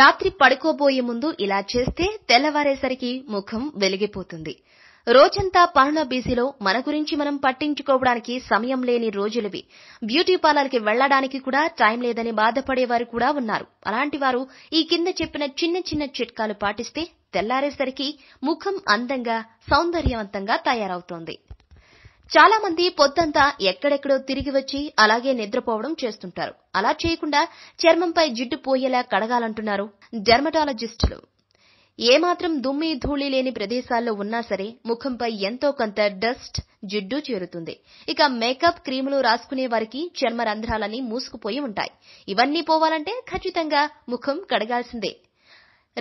రాత్రి పడుకోబోయే ముందు ఇలా చేస్తే తెల్లవారేసరికి ముఖం వెలిగిపోతుంది రోజంతా పనుల బీసీలో మన గురించి మనం పట్టించుకోవడానికి సమయం లేని రోజులవి బ్యూటీ పార్లర్కి వెళ్ళడానికి కూడా టైం లేదని బాధపడేవారు కూడా ఉన్నారు అలాంటి వారు ఈ కింద చెప్పిన చిన్న చిన్న చిట్కాలు పాటిస్తే తెల్లారేసరికి ముఖం అందంగా సౌందర్యవంతంగా తయారవుతోంది చాలా మంది పొద్దంతా ఎక్కడెక్కడో తిరిగి వచ్చి అలాగే నిద్రపోవడం చేస్తుంటారు అలా చేయకుండా చర్మంపై జిడ్డు పోయేలా కడగాలంటున్నారు డెర్మటాలజిస్టులు ఏమాత్రం దుమ్మి ధూళి లేని ప్రదేశాల్లో ఉన్నా సరే ముఖంపై ఎంతో కొంత డస్ట్ జిడ్డు చేరుతుంది ఇక మేకప్ క్రీములు రాసుకునే వారికి చర్మ రంధ్రాలన్నీ మూసుకుపోయి ఉంటాయి ఇవన్నీ పోవాలంటే ఖచ్చితంగా ముఖం కడగాల్సిందే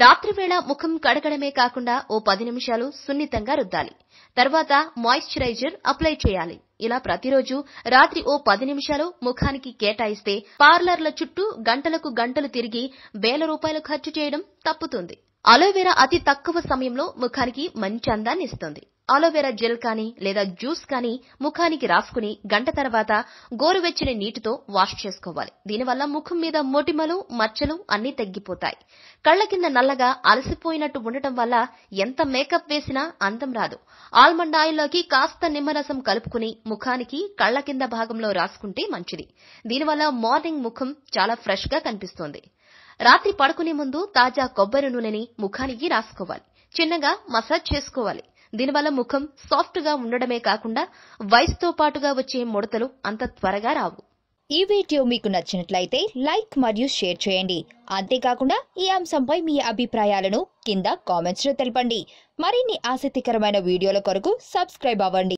రాత్రివేళ ముఖం కడగడమే కాకుండా ఓ పది నిమిషాలు సున్నితంగా రుద్దాలి తర్వాత మాయిశ్చరైజర్ అప్లై చేయాలి ఇలా ప్రతిరోజు రాత్రి ఓ పది నిమిషాలు ముఖానికి కేటాయిస్తే పార్లర్ల చుట్టూ గంటలకు గంటలు తిరిగి వేల రూపాయలు ఖర్చు చేయడం తప్పుతుంది అలోవెరా అతి తక్కువ సమయంలో ముఖానికి మంచి అందాన్ని ఇస్తుంది ఆలోవెరా జెల్ కానీ లేదా జ్యూస్ కానీ ముఖానికి రాసుకుని గంట తర్వాత గోరువెచ్చని నీటితో వాష్ చేసుకోవాలి దీనివల్ల ముఖం మీద మొటిమలు మచ్చలు అన్నీ తగ్గిపోతాయి కళ్ళ కింద నల్లగా అలసిపోయినట్టు ఉండటం వల్ల ఎంత మేకప్ వేసినా అందం రాదు ఆల్మండ్ ఆయిల్లోకి కాస్త నిమ్మరసం కలుపుకుని ముఖానికి కళ్ళ కింద భాగంలో రాసుకుంటే మంచిది దీనివల్ల మార్నింగ్ ముఖం చాలా ఫ్రెష్ గా కనిపిస్తుంది రాత్రి పడుకునే ముందు తాజా కొబ్బరి నూనెని ముఖానికి రాసుకోవాలి చిన్నగా మసాజ్ చేసుకోవాలి దీనివల్ల ముఖం సాఫ్ట్గా ఉండడమే కాకుండా వయసుతో పాటుగా వచ్చే ముడతలు అంత త్వరగా రావు ఈ వీడియో మీకు నచ్చినట్లయితే లైక్ మరియు షేర్ చేయండి అంతేకాకుండా ఈ అంశంపై మీ అభిప్రాయాలను కింద లో తెలపండి మరిన్ని ఆసక్తికరమైన వీడియోల కొరకు సబ్స్క్రైబ్ అవ్వండి